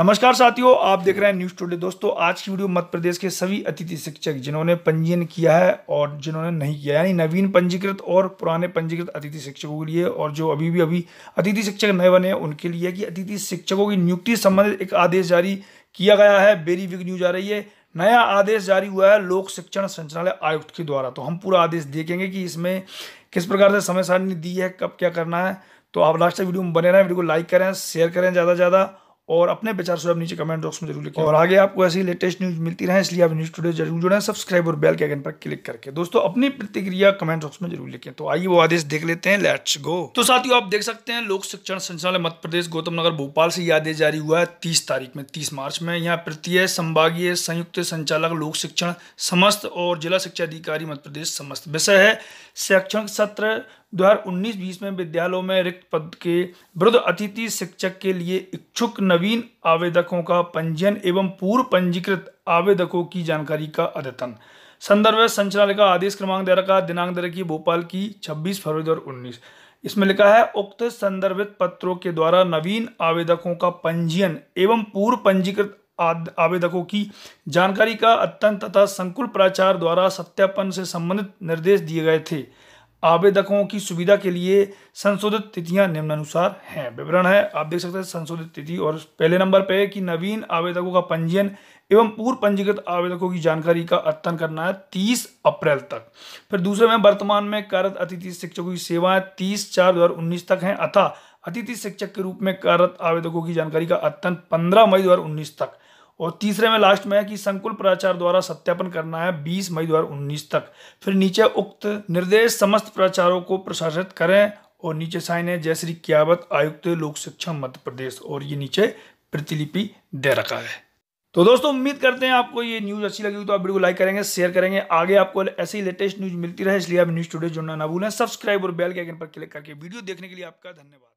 नमस्कार साथियों आप देख रहे हैं न्यूज टुडे दोस्तों आज की वीडियो मध्य प्रदेश के सभी अतिथि शिक्षक जिन्होंने पंजीयन किया है और जिन्होंने नहीं किया यानी नवीन पंजीकृत और पुराने पंजीकृत अतिथि शिक्षकों के लिए और जो अभी भी अभी अतिथि शिक्षक नए बने हैं उनके लिए कि अतिथि शिक्षकों की नियुक्ति संबंधित एक आदेश जारी किया गया है बेरी विग न्यूज आ रही है नया आदेश जारी हुआ है लोक शिक्षण संचालय आयुक्त के द्वारा तो हम पूरा आदेश देखेंगे कि इसमें किस प्रकार से समय सारणी दी है कब क्या करना है तो आप लास्ट तक वीडियो में बने रहें वीडियो को लाइक करें शेयर करें ज़्यादा से ज़्यादा और अपने विचार स्वयं नीचे कमेंट बॉक्स में जरूर लिखें और आगे आपको ऐसी लेटेस्ट न्यूज़ मिलती रहे इसलिए आप न्यूज़ टुडे जरूर जुड़े सब्सक्राइब और बेल के आइकन पर क्लिक करके दोस्तों अपनी प्रतिक्रिया कमेंट बॉक्स में जरूर लिखें तो आइए वो आदेश देख लेते हैं लेट्स गो तो साथियों आप देख सकते हैं लोक शिक्षण संचालय मध्य प्रदेश गौतम नगर भोपाल से यह आदेश जारी हुआ है तीस तारीख में तीस मार्च में यहाँ प्रत्यय संभागीय संयुक्त संचालक लोक शिक्षण समस्त और जिला शिक्षा अधिकारी मध्य प्रदेश समस्त विषय है शैक्षणिक सत्र 2019-20 में विद्यालयों में रिक्त पद के वृद्ध अतिथि शिक्षक के लिए इच्छुक नवीन आवेदकों का पंजीयन एवं पूर्व पंजीकृत आवेदकों की जानकारी का अद्यतन संदर्भ का आदेश क्रमांक दे रखा दिनांक दे रखी भोपाल की 26 फरवरी दो इसमें लिखा है उक्त संदर्भित पत्रों के द्वारा नवीन आवेदकों का पंजीयन एवं पूर्व पंजीकृत आवेदकों की जानकारी का अत्यंत तथा संकुल प्राचार द्वारा सत्यापन से संबंधित निर्देश दिए गए थे आवेदकों की सुविधा के लिए संशोधित तिथियां निम्नानुसार हैं विवरण है आप देख सकते हैं संशोधित तिथि और पहले नंबर पर कि नवीन आवेदकों का पंजीयन एवं पूर्व पंजीकृत आवेदकों की जानकारी का अध्ययन करना है तीस अप्रैल तक फिर दूसरे में वर्तमान में कार्यरत अतिथि शिक्षकों की सेवाएं तीस चार दो तक हैं अथा अतिथि शिक्षक के रूप में कार्यरत आवेदकों की जानकारी का अध्ययन पंद्रह मई दो तक और तीसरे में लास्ट में है कि संकुल प्राचार द्वारा सत्यापन करना है 20 मई 2019 तक फिर नीचे उक्त निर्देश समस्त प्राचारों को प्रशासित करें और नीचे साइन है जय श्री कियावत आयुक्त लोक शिक्षा मध्य प्रदेश और ये नीचे प्रतिलिपि दे रखा है तो दोस्तों उम्मीद करते हैं आपको ये न्यूज़ अच्छी लगी तो आप वीडियो को लाइक करेंगे शेयर करेंगे आगे आपको ऐसी लेटेस्ट न्यूज़ मिलती रहे इसलिए आप न्यूज़ टुडे जुड़ना ना भूलें सब्सक्राइब और बेल के आइकन पर क्लिक करके वीडियो देखने के लिए आपका धन्यवाद